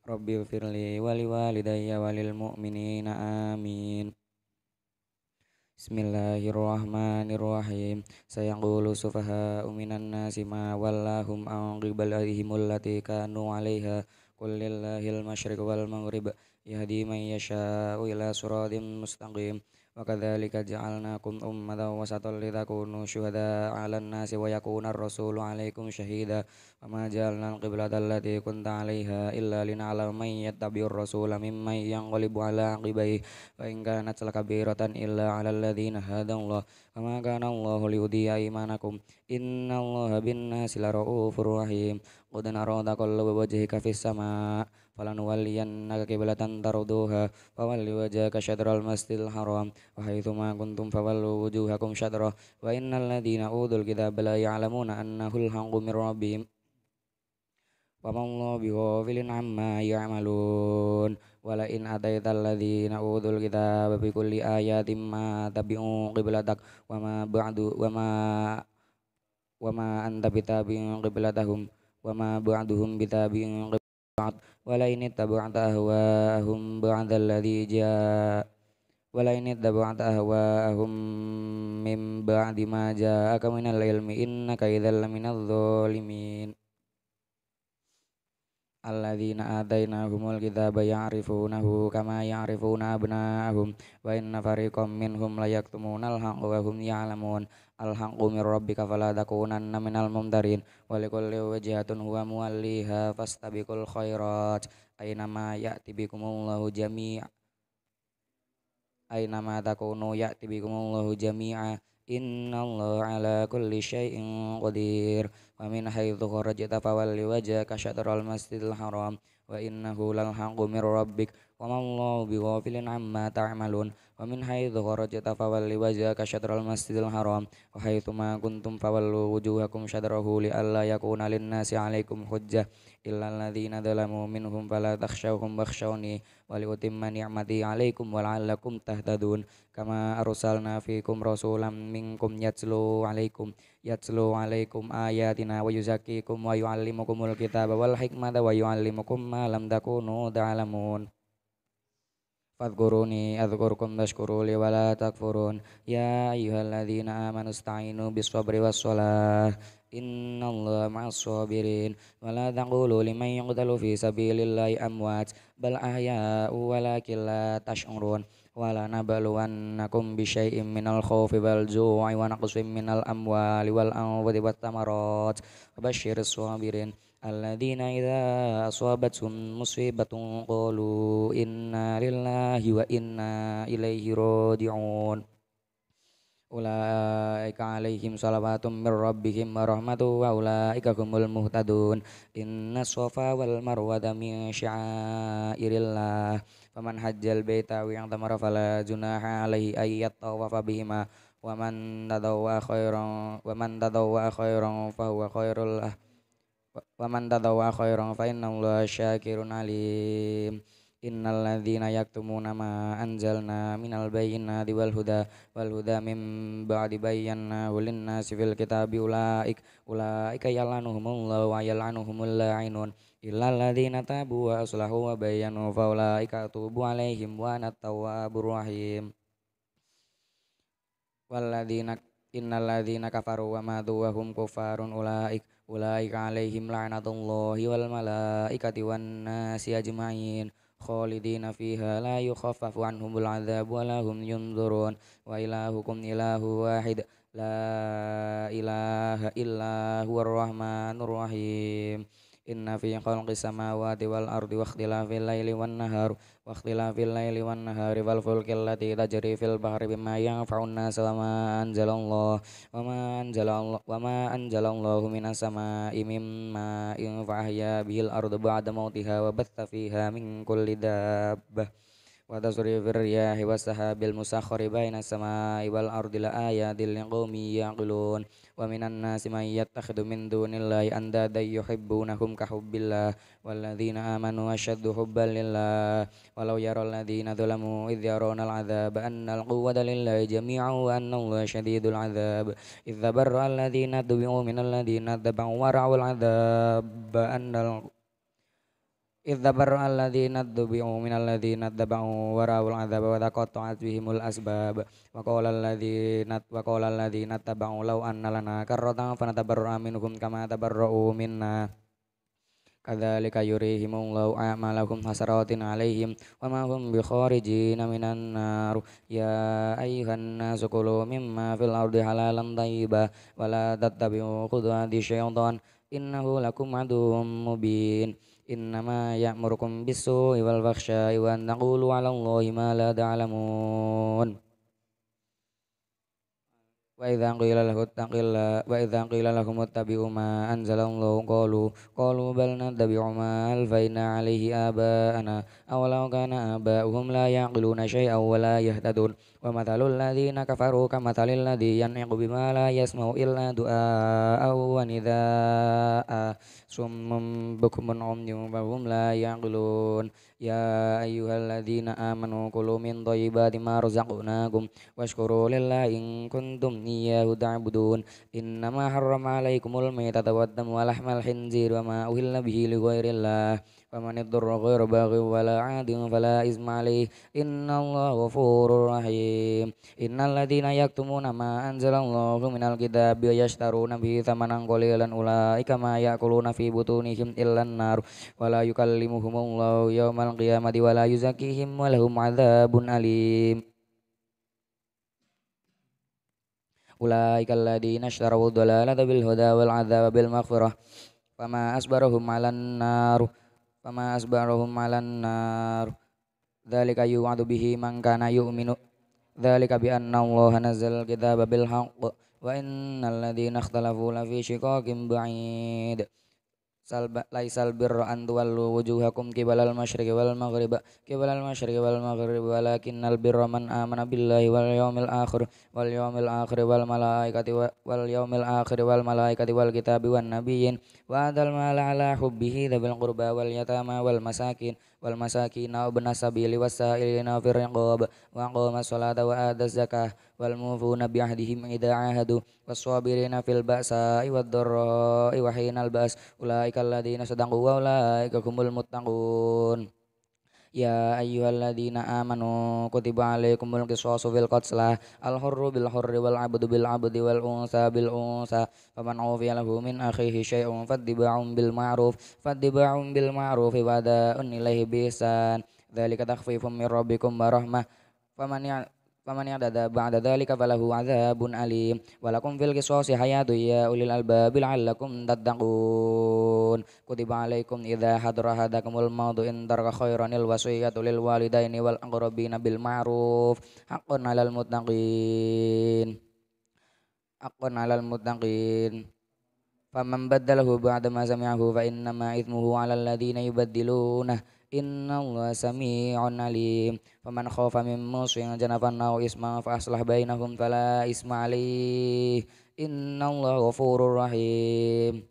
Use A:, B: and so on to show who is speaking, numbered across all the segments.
A: Rabbi firli wali walidayya walil mu'minina amin Bismillahirrahmanirrahim Sayangkulu sufaha uminan nasi ma wallahum an qibalihim allati kanu 'alaiha qul lillahil masyriq wal maghrib yahdi man yasha'u ila siratin mustaqim وكذلك جعلناكم أمة وسطا لتكونوا شهداء على الناس ويكون الرسول عليكم شهيدا وما جعلنا القبلة التي كنت عليها إلا لنعلم من يتبع الرسول ممن ينقلب على عقبيه وإن كانت لكبيرة إلا على الذين هدى الله وما كان الله ليضيع إيمانكم إن الله بالناس لرؤوف رحيم قد نرى تقلب وجهك في السماء Wala nuwaliyan naga kebelatan taruh doha, pawali wajah kashadral masjidil haram, wahai tuma guntum pawalu wujuh hakum shadro, wa innal kita bela ya alamuna an nahul hangu mirrobim, pamong lo biwo bilin amma ya amalun, wala in adai tal kita babi kuli aya timma tapi ung kebelatak, wama bangdu wama wama anta pita bing wama bangduhum pita bing kebelatahum wala ini tabu'ta ahwa'ahum ba'da alladhi ja' wala ini tabu'ta ahwa'ahum mim ba'di ma ja'aka minal ilmi inna kaidhal laminal zalimin alladzina atainahumul kitaba ya'rifunahu kama ya'rifuna abna'ahum wa inna fariqam minhum layaktumunal haqqa wa hum ya'lamun alhaqu mir rabbika fala takunanna minal mumtarin wa likulli wajhatun huwa muwalliha fastabiqul khairat aynama ya'ti bikumullahu jami'a aynama takunu ya'ti bikumullahu jami'a Inna Allah ala kulli syai'in qadir Wa min haithu kharajita fawalli wajaka syatral masjidil haram Wa innahu lalhaqu min rabbik Wa mallahu biwafilin amma ta'amalun wa min haitsu kharajta fawalli wajhaka syatral masjidil haram wa haitsu ma kuntum fawallu wujuhakum syatrahu li alla yakuna lin-nasi 'alaikum hujjah illa alladziina dzalamu minhum fala takhshawhum wakhshawni wa li utimma ni'mati 'alaikum wa la'allakum tahtadun kama arsalna fiikum rasulan minkum yatlu 'alaikum yatlu 'alaikum ayatina wajuzaki kum wa yu'allimukumul kitaba wal hikmata wa yu'allimukum ma lam takunu ta'lamun ta Fadguruni adhkurkum tashkuruli wa la takfurun Ya ayuhal ladhina aman usta'inu bi sabri wa sholah Inna Allah ma'as sabirin Wa la taqulu liman yuqtalu fi sabi lillahi amwaj Bal ahya'u wa la kila tash'urun Wa la minal khawfi wal ju'i Wa naqusim الذين إذا أصابتهم مصيبة قالوا إنا لله وإنا إليه راجعون أولئك عليهم صلوات من ربهم ورحمة وأولئك هم المهتدون إن الصفا والمروة من شعائر الله فمن حج البيت أو اعتمر فلا جناح عليه أن يطوف بهما ومن تطوع خيرا ومن تطوع خيرا فهو خير له Waman tadawa khairan fa innallaha syakirun alim. Innal ladzina yaktumuna ma anzalna minal bayyinati wal huda wal huda mim ba'di bayyana lin nasi fil kitabi ulaik ulaika yalanuhumullahu wa yalanuhumul la'inun illa ladzina tabu wa aslahu wa bayyanu fa ulaika atubu alaihim wa ana tawwabur rahim. Walladzina innalladzina kafaru wa madu wa hum kufarun ulaik ulaika alaihim la'natullahi wal malaikati wan nasi ajmain khalidina fiha la yukhaffafu anhumul adzab wa lahum yunzurun wa ilahukum ilahu wahid la ilaha illa huwar rahmanur rahim inna fi khalqi samawati wal ardi wa ikhtilafil laili wan nahar wa ikhtilafil laili wan nahari wal fulki allati tajri fil bahri bima yanfa'un nasa wa ma anzalallah wa ma anzalallah wa ma anzalallahu minas sama'i mimma in fa'ahya bihil ardu ba'da mautiha wa batha fiha min kulli dabbah wa tasrifir riyahi was sahabil musakhkhari bainas sama'i wal ardi la ayatin liqaumin yaqilun wa minan nasi may yattakhidhu min dunillahi andada yuhibbunahum ka walladzina amanu asyaddu hubban walau yaral ladzina zalamu idh yarawna al'adzab annal quwwata lillahi jami'an wa anna allaha syadidul 'adzab idh barra alladhina tubi'u wa Idza barra alladziina dzubi'u minal ladziina dzaba'u wa ra'ul 'adzaba wa taqatta'at bihimul asbab wa qala alladziina wa qala alladziina tabau law anna lana karratan fanatabarra minhum kama tabarra'u minna kadzalika yurihimullahu a'malakum hasaratin 'alaihim wa ma hum bikharijina minan nar ya ayyuhan nasu kulu mimma fil ardi halalan thayyiba wa la tattabi'u khutuwati syaitan innahu lakum aduwwum mubin innama ya'murukum bis-su'i wal fakhsya'i wa an taqulu 'ala Allahi ma la ta'lamun wa idza qila lahu taqilla wa idza qila lahum ittabi'u ma anzalallahu qalu qalu bal nattabi'u ma alfaina 'alaihi aba'ana aw law kana aba'uhum la yaqiluna syai'an wa la yahtadun wa matalul ladzina kafaru kamatalil ladzi yan'iqu bima la yasma'u illa du'a wa nidha'a summum bukumun umyum wa hum la ya'qilun Ya ayu ala di na a manong kolomin to iba di maro in waskoro lela hing kondom nia hutang butun in nama haro malai kumul mei tata watan walah mal henziro ama uhil na bihil goirin la pamanet dorong goir wala anga di ngu wala ismalai in nanggo go rahim in nangla di na yak tumu nama anzala ngau vung inal kita bioya staru na bi ula ika maya kolona fi butuni him ilan naru wala yu kal yaumal qiyamati wa la yuzakihim wa lahum adzabun alim ulaika alladziina ashtaraw dhalalata bil huda wal 'adzaba bil maghfirah fama asbarahum 'alan nar fama asbarahum 'alan nar dzalika yu'adu bihi man kana yu'minu dzalika bi anna allaha nazzal kitaba bil haqq wa innal ladzina ikhtalafu la fi ba'id laisal birra an tuwallu wujuhakum qibalal masyriqi wal maghriba qibalal masyriqi wal maghrib walakinnal birra man amana billahi wal yawmil akhir wal yawmil akhir wal malaikati wal yawmil akhir wal malaikati wal kitabi wan nabiyyin wa adal mala ala hubbihi dzabil qurba wal yatama wal masakin wal masakina wa binasabili wasailina fir riqab wa qama salata wa ada zakah wal mufuna bi ahdihim idza ahadu wasabirina fil ba'sa'i wad dharra'i wa hinal ba's ulaika alladziina sadaqu wa ulaika humul muttaqun Ya ayyuhalladzina amanu kutiba alaikumul qisasu fil qatl al hurru bil hurri wal abdu bil abdi wal unsa bil unsa faman ufiya lahu min akhihi syai'un faddiba'un bil ma'ruf faddiba'un bil ma'ruf wa da'un ilaihi bisan dzalika takhfifum min rabbikum wa rahmah faman ya faman dada ba'da dhalika falahu bun alim walakum fil qisasi hayatun ya ulil albab la'allakum tattaqun kutiba alaikum idza hadara hadakumul mautu in taraka khairanil wasiyatu lil walidaini wal aqrabina bil ma'ruf haqqan 'alal muttaqin haqqan 'alal muttaqin faman baddalahu ba'da ma sami'ahu fa innama ithmuhu 'alal ladzina Inna Allah sami'un alim Faman khawfa min musyin janafan nau isma Fa aslah bainahum fala isma alih Inna Allah ghafurur rahim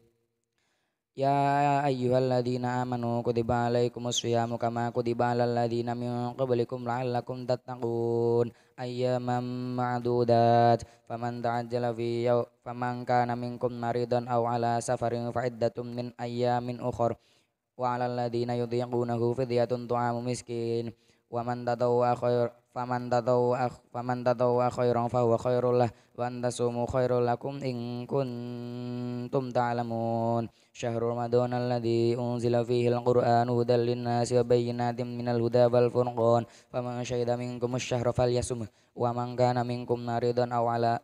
A: Ya ayyuhal ladhina amanu Kutiba alaikumus siyamu Kama kutiba ala ladhina min qablikum La'allakum tattaqun Ayyaman ma'adudat Faman ta'ajjala fi yaw Faman kana minkum maridan Aw ala safarin fa'iddatum min ayyamin ukhur وعلى الذين يطيقونه فدية طعام مسكين ومن تطوع خير فمن تطوع فمن تطوع خيرا فهو خير له وأن تصوموا خير لكم إن كنتم تعلمون شهر رمضان الذي أنزل فيه القرآن هدى للناس وبينات من الهدى والفرقان فمن شهد منكم الشهر فليصمه ومن كان منكم مريضا أو على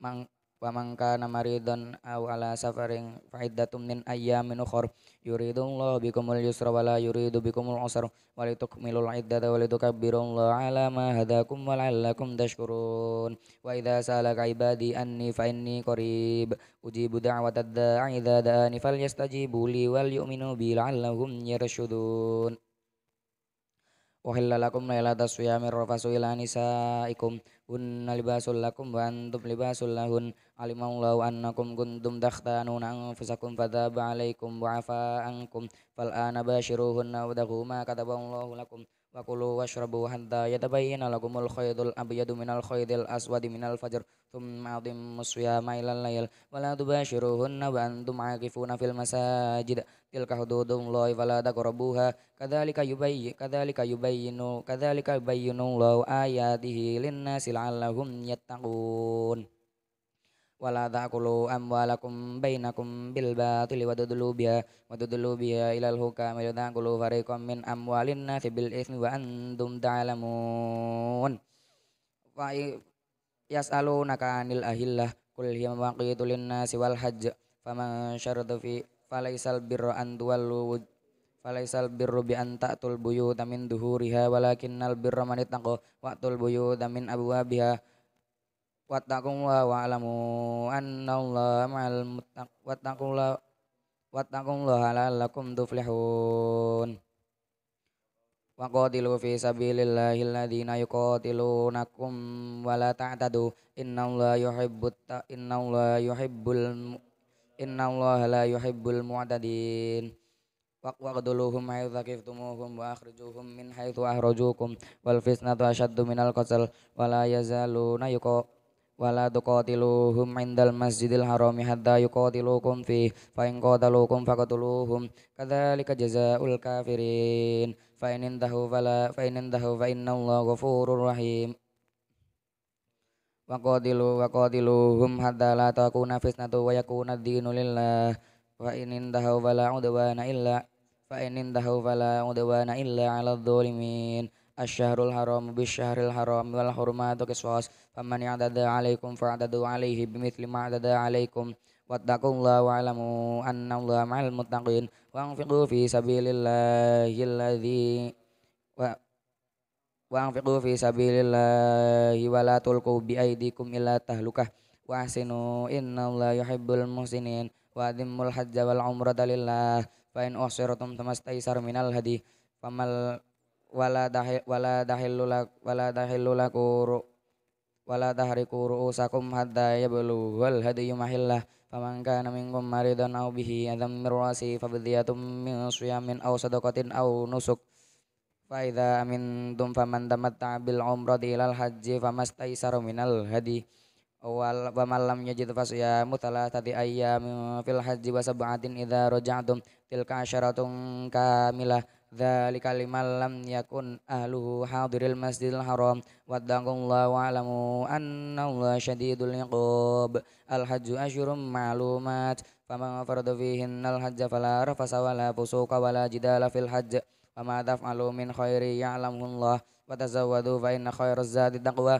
A: من wa man kana maridun aw ala safarin fa iddatum min ayyamin ukhra yuridullahu bikumul yusra wa la yuridu bikumul usra wa litukmilul iddata wa litukabbirullaha ala ma hadakum wa la'allakum tashkurun wa idza salaka ibadi anni fa inni qarib ujibu da'watad da'i idza da'ani falyastajibu li wal yu'minu bi la'allahum yarshudun uhilla lakum lailata suyamir rafasu ila nisaikum hunna libasul lakum wa antum libasul lahun alimallahu annakum kuntum takhtanuna anfusakum fataba alaikum wa afa ankum fal bashiruhunna wa ma kataballahu lakum wa kulu washrabu hatta yatabayyana lakumul khaydul abyadu minal khaydil aswadi minal fajr thumma atimmu siyama ilal layl wa la tubashiruhunna wa antum aqifuna fil masajid tilka hududullahi fala taqrabuha kadzalika yubayyin kadzalika yubayyinu kadzalika yubayyinu Allahu ayatihi lin-nasi la'allahum yattaqun Wala ta aku lo am wala kom bai na kom bil ba tuli wadodolo biya wadodolo biya ilal hoka medodang kolo vare kom min am walina te bil ethni ba andum ta alamun. Wai yas alu naka nil a hilah kul si wal hadja fama sharodofi fala isal birro andualu wud fala isal birro bi an ta tol bujuu tamin duhuriha walakin nal birro manitangho wak tol bujuu tamin abuwa wattaqullaha wa'lamu annallaha ma'al muttaqin wattaqullaha wattaqullaha la'allakum tuflihun wa qatilu fi sabilillahi alladziina yuqatilunakum wa la ta'tadu innallaha yuhibbut innallaha yuhibbul innallaha la yuhibbul mu'tadin waqduluhum haitsu kiftumuhum wa akhrijuhum min haitsu ahrajukum wal fitnatu ashaddu minal qatl wa la yazaluna wala tuqatiluhum indal masjidil harami hatta yuqatilukum fi fa in qataluukum faqatuluhum kadzalika jazaa'ul kafirin fa in intahu fala fa in intahu fa innallaha ghafurur rahim wa qatilu wa qatiluhum hatta la takuna fitnatu wa yakuna ad-dinu lillah wa in intahu fala udwana illa fa in intahu fala udwana illa 'alal zalimin asyahrul haram bisyahril haram wal hurmatu فمن اعتدى عليكم فاعتدوا عليه بمثل ما اعتدى عليكم واتقوا الله واعلموا أن الله مع المتقين وانفقوا في سبيل الله الذي و وانفقوا في سبيل الله ولا تلقوا بأيديكم إلى تهلكة وأحسنوا إن الله يحب المحسنين وأتموا الحج والعمرة لله فإن أحصرتم فما استيسر من الهدي فما ولا دحل ولا دحل لك ولا دحل لك wala tahriku ru'usakum hatta yablughal hadyu mahillah faman kana minkum maridan aw bihi adam min rasi fabdiyatum min au aw sadaqatin aw nusuk fa idza amintum faman tamatta bil umrati ilal haji famastaysara minal hadi awal wa man lam yajid mutala tadi ayyam fil haji wa sab'atin idza raja'tum tilka syaratun kamilah Dah liman lam yakun ahlu hadiril masjidil haram lawa, alamu anna allaha syadidul iqab alhajju asyrum ma'lumat faman farada fihi alhajj fala rafasa wala busuka wala jidala fil hajj fama dafa'alu min khairi ya'lamu allah watazawwadu fa inna khairaz zadi taqwa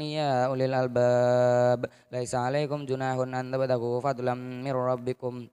A: ya ulil albab laisa alaikum junahun an tabadahu fadlam mir rabbikum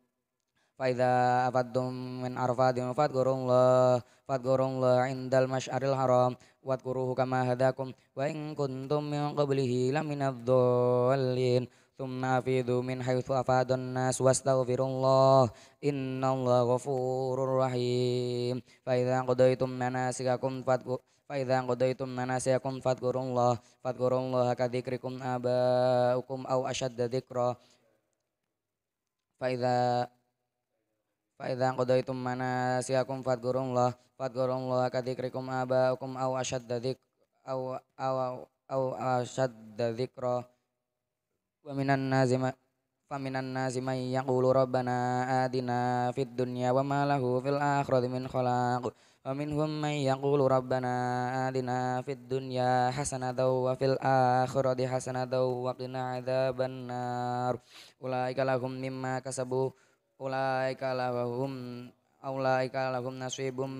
A: Faida afadum min arfatin fadkurullah fadkurullah indal masyaril haram wadkuruhu kama hadakum wa in kuntum min qablihi laminadh-dhallin thumma afidhu min haitsu afadun nas wastaghfirullah innallaha ghafurur rahim fa idza qadaytum manasikakum fadku فإذا قضيتم مناسككم فاذكروا الله فاذكروا الله كذكركم آباؤكم أو أشد ذكرا فإذا Faidang kodaitum mana siakum fadgurullah fadgurullah aba abaukum au ashadda dadik, au au au ashadda dzikra wa minan nazima faminan nazima yaqulu rabbana atina adina fit dunia ma lahu fil akhirati min khalaq wa minhum man yaqulu rabbana adina fit dunia hasanatan wa fil krodi hasanatan wa qina banar, ulai lahum mimma kasabu ulaika lahum ulaika lahum nasibum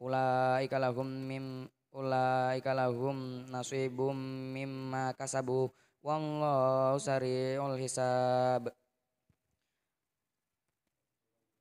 A: ulaika lahum mim ulaika lahum nasibum mimma kasabu wallahu sari'ul hisab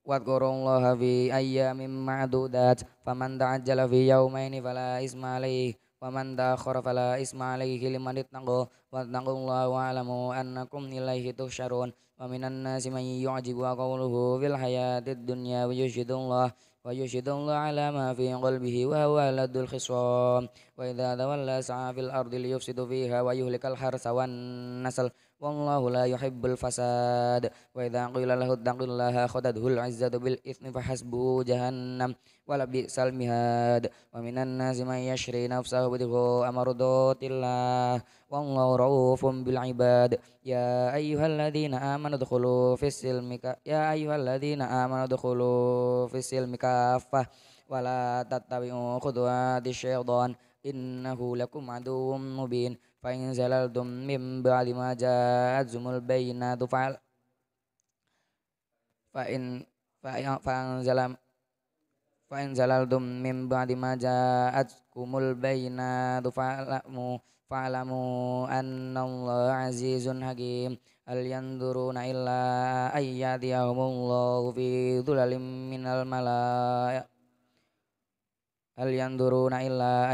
A: Wadkurullaha fi ayyamin ma'dudat faman ta'ajjala fi yawmaini fala isma alaih wa man ta'akhkhara fala nanggo alaihi liman ittaqa wattaqullaha anakum nilai ilaihi sharon Faminan nasi man yu'jibu qawluhu fil hayati dunya wa yushidu Allah wa yushidu Allah ala ma fi qalbihi wa huwa ladul khisam wa idza dawalla sa'a fil ardi li yufsidu fiha wa yuhlikal harsa wan nasl wallahu la yuhibbul fasad wa idza qila lahu dhaqillaha khadathul bil ithni fa hasbu wala bi salmihad wa minan nasi may yashri nafsahu bidhu amrudatillah wallahu raufum bil ibad ya ayyuhalladzina amanu dkhulu fis silmi ya ayyuhalladzina amanu dkhulu fis silmi fa wala tattabi'u di syaitan innahu lakum aduwwum mubin fa in zalaltum mim ba'di ma bayna dufal fa in fa in fa Fa in zalaltum mim ba'di ma ja'atkumul bayyinatu fa'lamu fa'lamu annallaha azizun hakim. Hal yanzuruna illa Lo fi dhulalim minal Alian Hal yanzuruna illa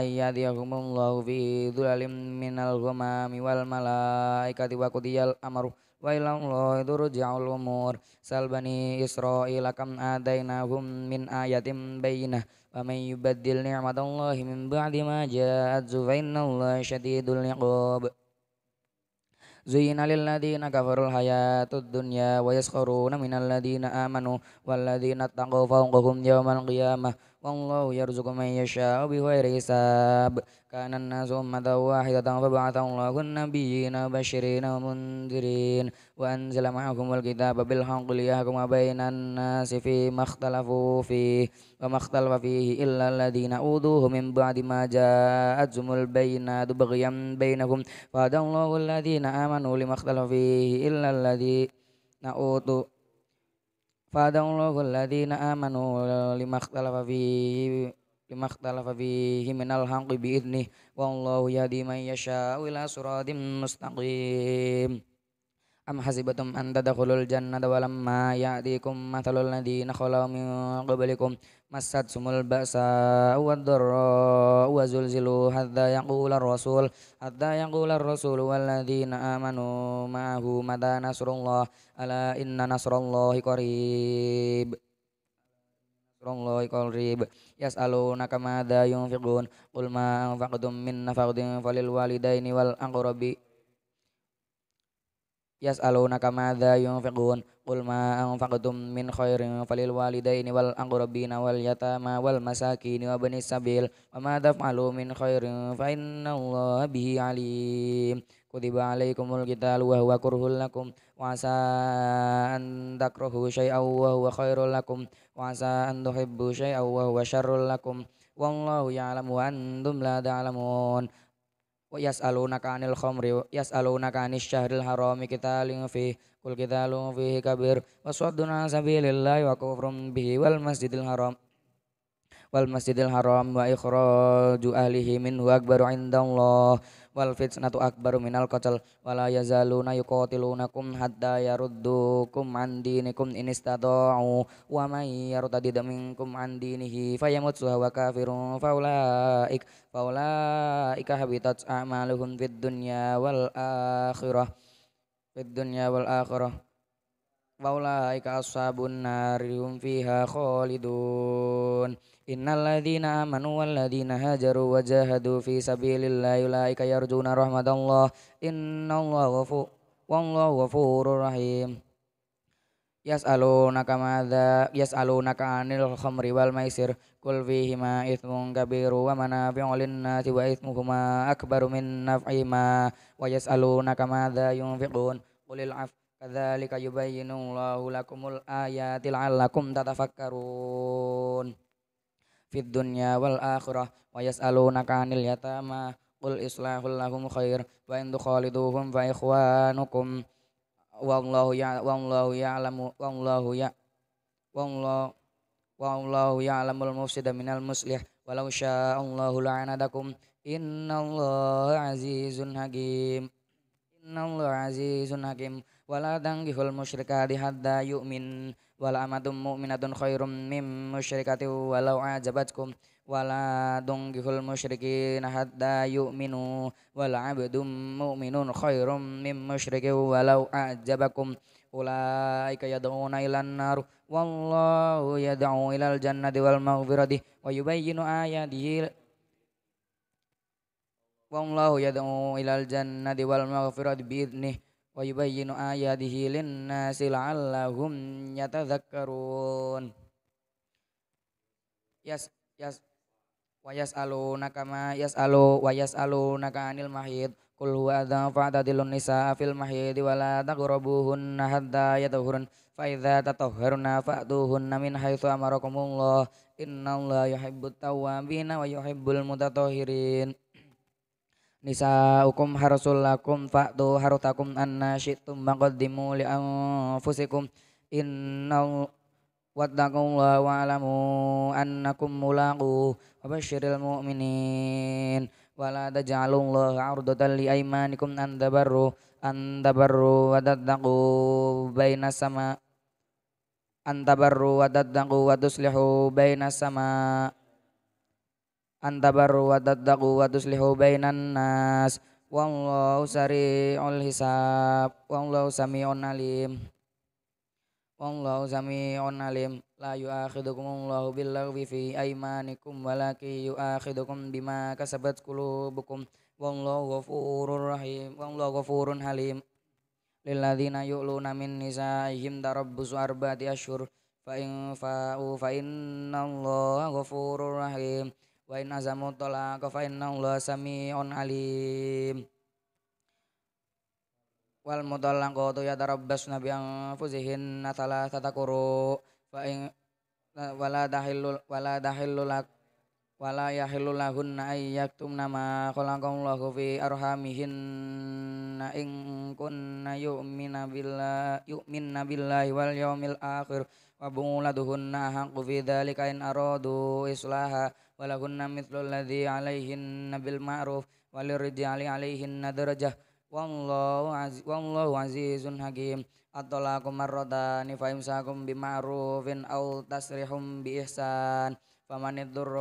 A: Lo fi dhulalim minal ghamami wal malaikati wa qudiyal amru wa ilallahi turja'ul umur sal bani israil kam adainahum min ayatin bayyinah wa may yubaddil ni'matallahi min ba'di ma ja'at fa innallaha shadidul niqab Zuyina lilladina kafarul hayatud dunya wa yaskharuna minalladina amanu walladina taqaw fawqahum yawmal qiyamah والله يرزق من يشاء بغير حساب كان الناس أمة واحدة فبعث الله النبيين بشرين ومنذرين وأنزل معهم الكتاب بالحق ليحكم بين الناس فيما اختلفوا فيه وما اختلف فيه إلا الذين أوذوه من بعد ما جاءتهم البينات بغيا بينهم فهدى الله الذين آمنوا لما اختلف فيه إلا الذين أوتوا Fadallahu alladhina amanu lima ikhtalafa fihi lima ikhtalafa fihi minal haqqi bi'idznih wallahu yahdi man yasha'u wila suratim mustaqim. Am hasibatam anda daku loljan ada walang ma ya di kom masalol nadi nakolaw mi angkobeli kom masat sumol basa uadoro uazulzilu hada yang kular rasul hada yang kular rasul wal nadi na a manu ma gu madana surong lo ala inna nasurong lo hikorib. Nasurong lo hikorib yes alu nakamada yung fiqgun ulma ang vakodum min nafakudim valil walida ini wal angkorobi yas'alunaka madza yunfiqun qul ma anfaqtum min khairin falil walidaini wal aqrabina wal yatama wal masakin wa bani sabil wa ma taf'alu min khairin fa innallaha bihi alim kutiba alaikumul qital wa huwa kurhul lakum wa asa an takrahu shay'aw wa huwa khairul lakum wa asa an tuhibbu shay'aw wa huwa syarrul lakum wallahu ya'lamu wa antum la ta'lamun ta wa yas'alunaka 'anil khamri yas'alunaka 'anis syahril harami kita fi kul kita fihi kabir wa saddun 'an sabilillahi wa kufrun bihi wal masjidil haram wal masjidil haram wa ikhraju ahlihi minhu akbaru indallah wal fitnatu akbaru minal qatl wala yazaluna yuqatilunakum hatta yaruddukum an dinikum in istata'u wa may yartadid minkum an dinihi fayamut wa kafirun faulaik faulaika habitat a'maluhum fid dunya wal akhirah fid dunya wal akhirah Waulaika ashabun nari hum fiha khalidun Innal ladhina amanu wal ladhina hajaru wa jahadu fi sabilillahi ulaika yarjuna rahmatallah innallaha ghafur wallahu ghafurur rahim Yas'alunaka madza yas'alunaka 'anil khamri wal maisir qul fihima ithmun kabiru wa manafi'u lin-nasi wa ithmuhuma akbaru min naf'ihima wa yas'alunaka madza yunfiqun qulil 'af Kadzalika Allahu lakumul ayati la'allakum tatafakkarun fid dunya wal akhirah wa yas'alunaka 'anil yatama qul islahul lahum khair wa in tukhaliduhum fa ikhwanukum wallahu ya wallahu ya'lamu wallahu ya wallahu wallahu ya'lamul mufsida minal muslih walau Allahu la'anadakum innallaha azizun hakim innallaha azizun hakim wala tanggihul musyrikati hatta yu'min wala amadum mu'minatun khairum mim musyrikati walau ajabatkum wala tunggihul musyrikin hatta yu'minu wala abdum mu'minun khairum mim musyriki walau ajabakum ulaika yad'una ilan nar wallahu yad'u ilal jannati wal maghfirati wa yubayyinu ayatihi wallahu yad'u ilal jannati wal maghfirati bi'idnih wa yubayyinu ayatihi linnasi la'allahum yatadhakkarun yas yas wa yas'alunaka ma yas'alu wa yas'alunaka anil mahid Qul huwa adhan fa'tadilun nisa'a fil mahidi wa la taqrabuhunna hatta yatahurun fa idza tatahharna fa'tuhunna min haitsu amarakumullah innallaha yuhibbut tawwabin wa yuhibbul mutatahhirin Nisa harasul harusulakum fa'tu harutakum anna syi'tum maqaddimu li anfusikum innal wa wa'lamu annakum mulaqu wa basyiril mu'minin wala taj'alullaha 'urdatan li aimanikum an tabarru an tabarru wa tattaqu bainas sama an tabarru wa tattaqu wa tuslihu bainas sama' antabaru wa tattaqu wa tuslihu bainan nas wallahu sari'ul hisab wallahu sami'un alim wallahu sami'un alim la yu'akhidukumullahu billaghwi fi aymanikum walaki yu'akhidukum bima kasabat qulubukum wallahu ghafurur rahim wallahu ghafurun halim lilladzina yu'luna min nisaihim tarabbusu arba'ati asyhur fa in fa'u fa innallaha ghafurur rahim wa in azamu talaq fa inna Allah sami'un alim wal mutallaqatu yatarabbasna bi anfusihinna thalathata quru fa in wala dahillu wala dahillu lak wala yahillu lahunna ay yaktumna ma khalaqallahu fi na in kunna yu'mina billahi yu'minna billahi wal yawmil akhir wa bunuladuhunna haqqu fi dhalika in aradu islaha ولهن مثل الذي عليهن بالمعروف وللرجال عليهن درجة والله عز والله عزيز حكيم الطلاق مرتان فإمساكم بمعروف أو تسريح بإحسان فمن الضر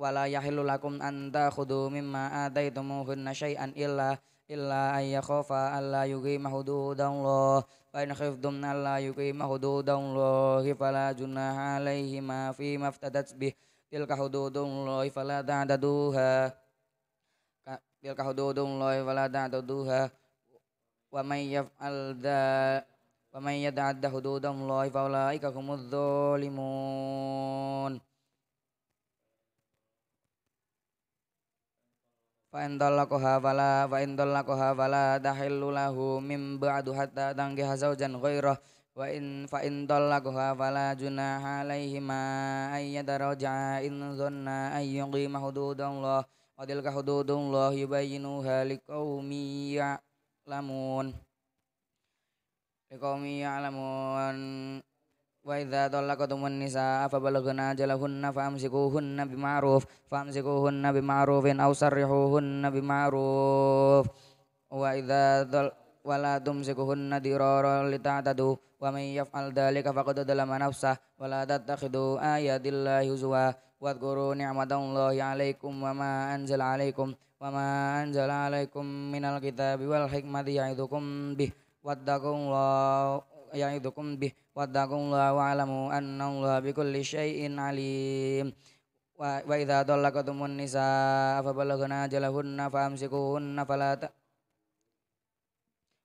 A: ولا يحل لكم أن تأخذوا مما آتيتموهن شيئا إلا إلا أن يخافا ألا يقيم حدود الله فإن خفتم ألا يقيم حدود الله فلا جناح عليهما فيما افتدت به tilka hududullahi fala ta'taduha tilka hududullahi fala ta'taduha wa may yaf'al dha wa may yata'adda hududallahi fa ulaika humudz zalimun fa in dallaqaha fala fa in dallaqaha lahu ba'du hatta ghairah wa in fa in talaqaha fala junaha alayhima ay yadraja in dhanna ay yuqima hududallah wa tilka hududullah yubayyinuha liqaumin ya'lamun liqaumin ya'lamun wa idza talaqtumun nisa fa balaghna ajalahunna fa amsikuhunna bima'ruf fa amsikuhunna bima'rufin aw sarrihuhunna maruf wa idza wala tumsikuhunna dirara litatadu wa may yaf'al dhalika faqad dzalama nafsah wala tattakhidu ayatillahi huzwa wadhkuru ni'matallahi 'alaikum wa ma anzala 'alaikum wa ma anzala 'alaikum minal kitabi wal hikmati ya'idukum bih wattaqullaha ya'idukum bih wattaqullaha wa'lamu annallaha bikulli syai'in 'alim wa idza talaqtumun nisaa fa balaghna ajalahunna famsikuhunna fala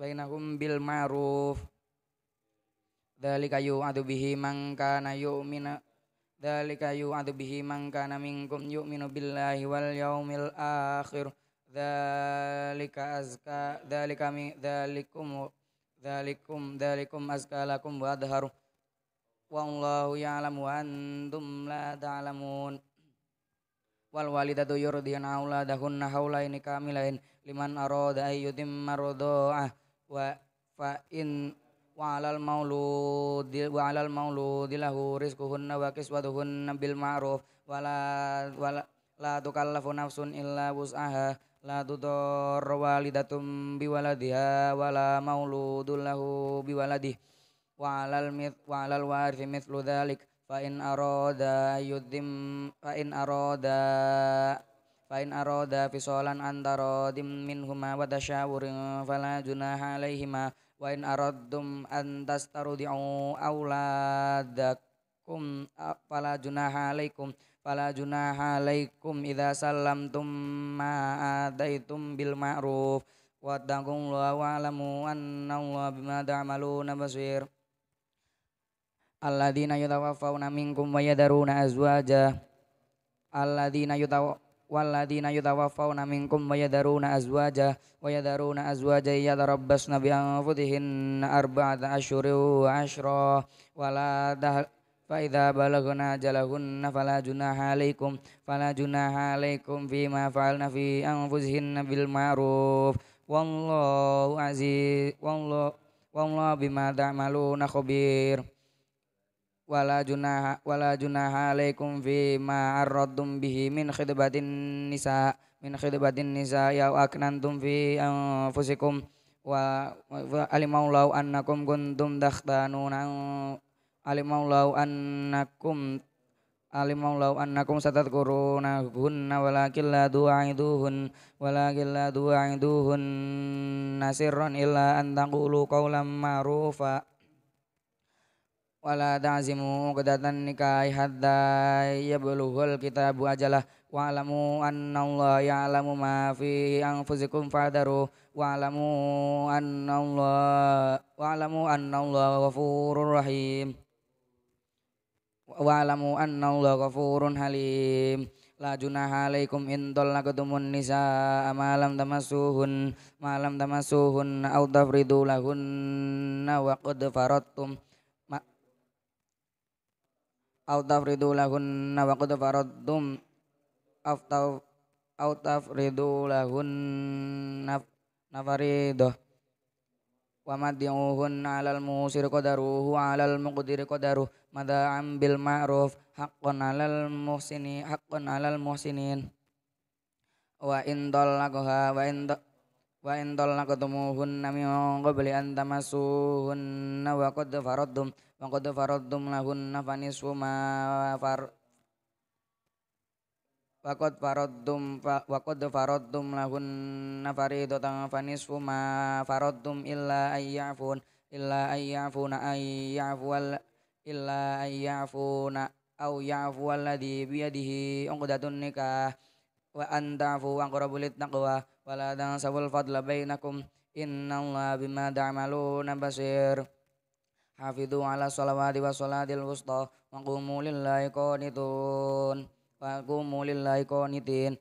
A: bainahum bil ma'ruf dzalika yu'adu bihi man kana yu'minu dzalika yu'adu bihi man kana minkum yu'minu billahi wal yaumil akhir dzalika azka dzalika mi dzalikum dzalikum dzalikum azka lakum wa adharu wallahu ya'lamu wa antum la ta'lamun wal walidatu yurdiyana auladahunna haulaini kamilain liman arada ayyutimma radha'ah wa fa in wa alal mauludi wa alal mauludi lahu rizquhunna wa kiswatuhunna bil ma'ruf la wa la tukallafu nafsun illa wus'aha la tudur walidatum biwaladiha la mauludun lahu biwaladih wa alal mith wa alal warithi mithlu dhalik fa in arada yudim fa in arada Wain aro fisolan pisolan anta ro huma wadasa wuring falajuna hale hima wain aro dum antas tarudi au au ladakum a falajuna halekum falajuna halekum idasalam tum ma bil daitum bilma aruf wadangung loa walamuan Allah bima damalu nabusir ala dina yutawa fauna mingkum maya daruna azua yudawafau yutawaffawna minkum wa na azwaja wa na azwaja yatarabbasna bi na arba'ata asyhurin wa asyra wala fa idza balaghna jalahunna fala junaha alaikum fala junaha alaikum fima fa'alna fi anfusihinna bil ma'ruf wallahu aziz wallahu wallahu bima na khabir wala junaha wala junaha alaikum fi ma arradtum bihi min khidbatin nisa min khidbatin nisa ya aknantum fi anfusikum wa, wa alimaullahu annakum kuntum dakhtanuna alimaullahu annakum alimaullahu annakum satadkuruna hunna walakin la du'aiduhun walakin la du'aiduhun nasirran illa an qawlam ma'rufa wala ta'zimu uqdatan nikahi hatta yablughul kitabu ajalah wa anna ya ya'lamu ma fi anfusikum fadaru wa anna Allah wa anna Allah ghafurur rahim wa anna Allah ghafurun halim La junaha alaikum in talaqtumun nisaa ma lam tamassuhun ma lam tamassuhun aw tafridu lahun wa qad faradtum Out of redulahun nawaktu parodum, after out of redulahun nawari do, kau mati ahun alal mu sirkodaru, alal mukti rikodaru, mada ambil maruf hakon alal mu sini, hakon alal mu siniin, wa intol agoha, wa intol. Wa in talaqtumuhunna min qabli an tamassuhunna wa qad faradtum wa qad faradtum lahunna fanisfu ma far wa qad faradtum wa qad faradtum lahunna faridatan fanisfu ma faradtum illa ayyafun illa ayyafuna ayyafwal illa ayyafuna au di alladhi biyadihi 'uqdatun nikah wa antafu aqrabu lit taqwa wala dan sabul fadla bainakum inna allah bima da'amaluna basir hafidhu ala salawati wa salatil wusta wa kumu lillahi konitun wa kumu lillahi konitin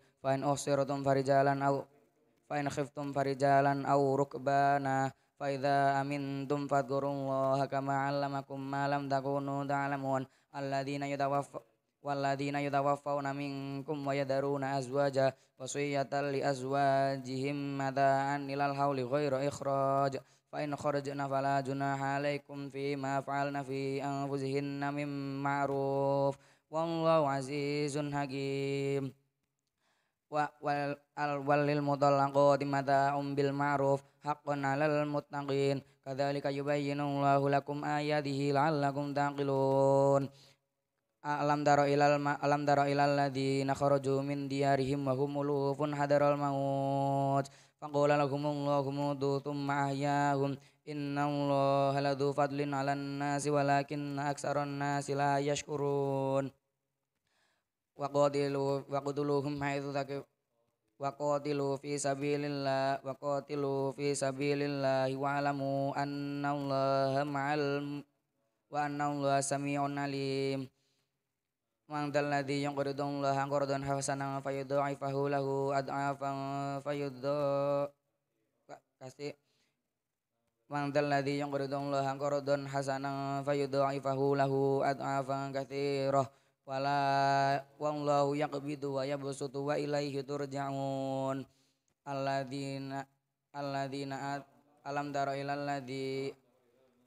A: farijalan aw fa in khiftum farijalan aw rukbana fa idha amintum ma'lam takunu da'alamun alladhina yudawafu walladzina yudawafau minkum wa yadaruna azwaja wasiyatan li azwajihim madaan ilal hauli ghaira ikhraj fa in kharajna fala junaha alaikum fima fa'alna fi anfusihinna min ma'ruf wallahu azizun hakim wa wal al walil mudallaqati mata'um bil ma'ruf haqqan 'alal muttaqin kadzalika yubayyinu Allahu lakum ayatihi la'allakum taqilun Alam daro ilal ma, alam daro ilal di kharaju min diyarihim wa hum ulufun hadaral maut faqala aku mudu thumma ahyahum innallaha ladzu fadlin 'alan nasi walakin aktsaran nasi la yashkurun wa qatilu wa qatuluhum haitsu takif wa qatilu fi sabilillah wa qatilu fi sabilillah wa alamu annallaha ma'al wa annallaha samii'un 'alim yang Man dalladhi yunqridu Allah qardan hasanan fayudha'ifahu lahu ad'afan fayudha kasih Man dalladhi yunqridu Allah fayudo, hasanan fayudha'ifahu lahu ad'afan roh, wala wallahu yaqbidu wa yabsutu wa ilaihi turja'un alladzina alladzina alam daro ilal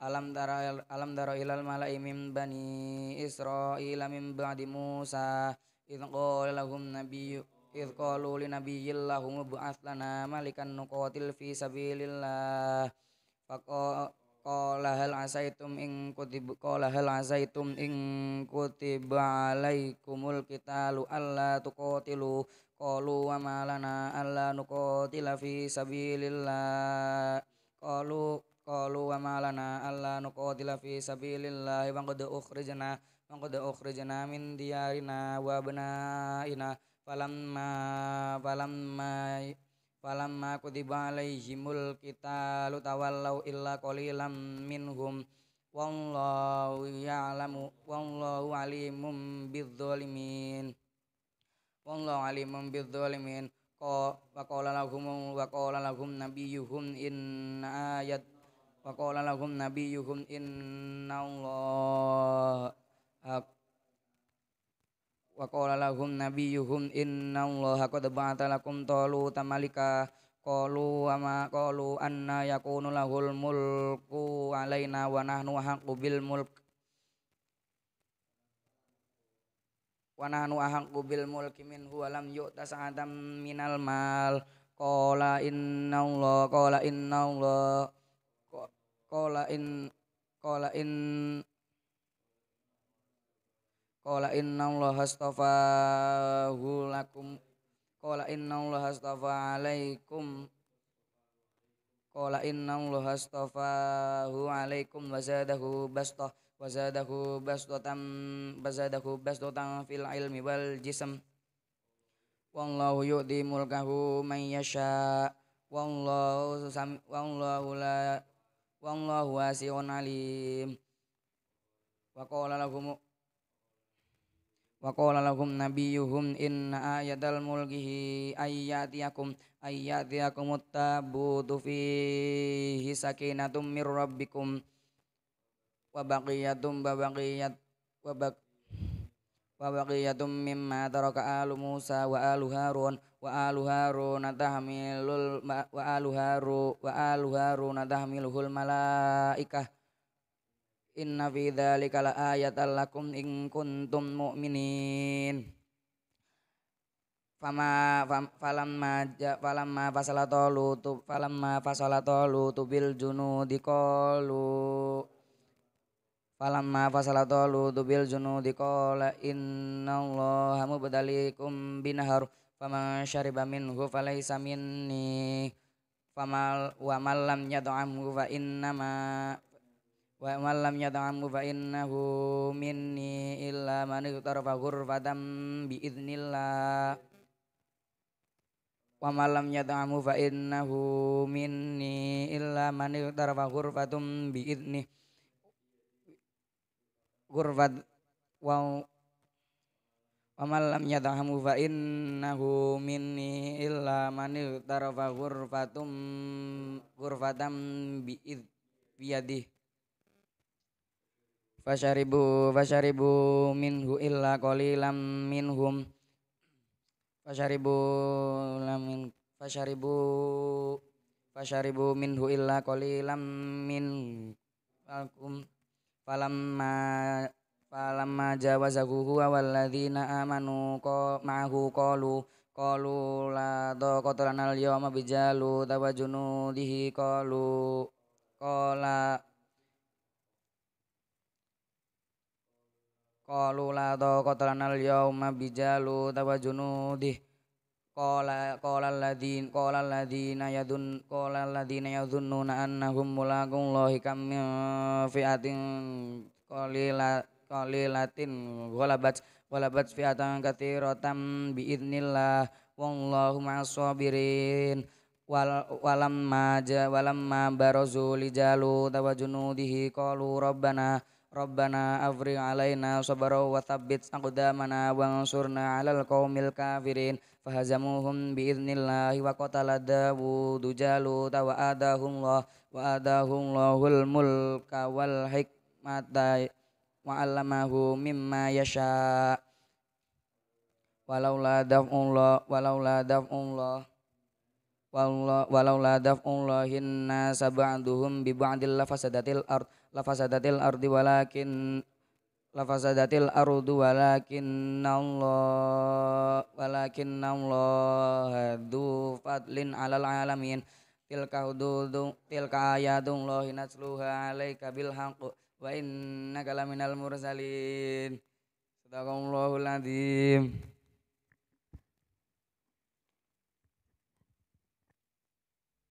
A: Alam daro alam dara ilal mala'i imim bani Israil ilamim ba'di Musa idh qala lahum nabiyyu idh qalu linabiyyil lahum asla lana malikan nuqatil fi sabilillah faqa qala hal asaitum in kutib qala hal asaitum in kutiba alaikumul qitalu alla tuqatilu qalu wa ma lana alla nuqatila fi sabilillah qalu qalu wa ma lana alla nuqatila fi sabilillahi wa qad ukhrijna wa qad ukhrijna min diyarina wa abnaina falamma falamma falamma kutiba alaihimul qitalu tawallau illa qalilam minhum wallahu ya'lamu wallahu alimum bidzalimin wallahu alimum bidzalimin wa qala lahum wa qala lahum nabiyuhum in ayat Waqala lahum nabiyyuhum inna Allah Waqala lahum nabiyyuhum inna Allah qad ba'ata lakum taluta tamalika qalu ama qalu anna yakunu lahul mulku alaina wa nahnu haqqu bil mulk wa nahnu haqqu bil mulki minhu wa lam yu'ta sa'atan minal mal qala inna Allah qala inna Allah Kola in Kola in Kola inna Allah astafahu lakum Kola inna Allah astafa alaikum Kola inna Allah astafahu alaikum wa zadahu bastah wa zadahu bastatan fil ilmi wal jism Wallahu yu'ti mulkahu man yasha Wallahu sam wallahu la wallahu wasi'un alim wa qala lahum wa qala lahum nabiyuhum inna ayatal mulkihi ayyatiyakum ayyatiyakum tabutu fihi sakinatum mir rabbikum wa baqiyatum baqiyat wa baq wa baqiyatum mimma taroka alu Musa wa alu Harun wa alu Harun tahmilul wa alu Harun wa alu Harun tahmiluhul malaika inna fi dhalika la ayatan lakum in kuntum mu'minin Fama falam maja falam ma fasalatolu tu falam ma fasalatolu tu bil junu di kolu Falamma fasala talut bil junudi qala innallaha mubtaliikum binahar faman syariba minhu falaysa minni famal wa man lam yad'amhu fa innama wa man lam yad'amhu fa innahu minni illa man iqtarafa ghurfatan bi idznillah wa man lam yad'amhu fa innahu minni illa man iqtarafa ghurfatan bi idznillah gurbat wa wa man lam yadhamu fa innahu minni illa man tarafa ghurfatum ghurfatam bi biyadih fasharibu fasharibu minhu illa qalilam minhum fasyaribu lamin fasharibu min minhu illa qalilam min alkum falamma falamma jawazahu huwa walladzina amanu ko ma'ahu qalu qalu la taqata lana al-yawma bi jalut wa junudihi qalu qala qalu la taqata lana al-yawma bi wa junudihi Qala qala alladziin qala alladziina yadun qala alladziina yadhunnuna annahum mulaqullahi kam min fi'atin qalila qalilatin ghalabat ghalabat fi'atan katsiratan biidznillah wallahu ma'as sabirin walam ma ja walamma barazu li jalut wa junudihi qalu rabbana Rabbana afri alaina sabara wa thabbit aqdamana wansurna alal qaumil kafirin fahazamuhum biidnillahi wa qatala Dawudu Jaluta wa adahumullah wa adahullahul mulka mimma yasha walaula daf'ullah walaula daf'ullah Wallah, walaula daf'ullahin nasa lafasadatil ard walakin lo ardu walakinnallah lo du fadlin alal alamin tilka hududu tilka ayatun lahi nasluha alaika bil haqq wa innaka laminal mursalin sadaqallahul azim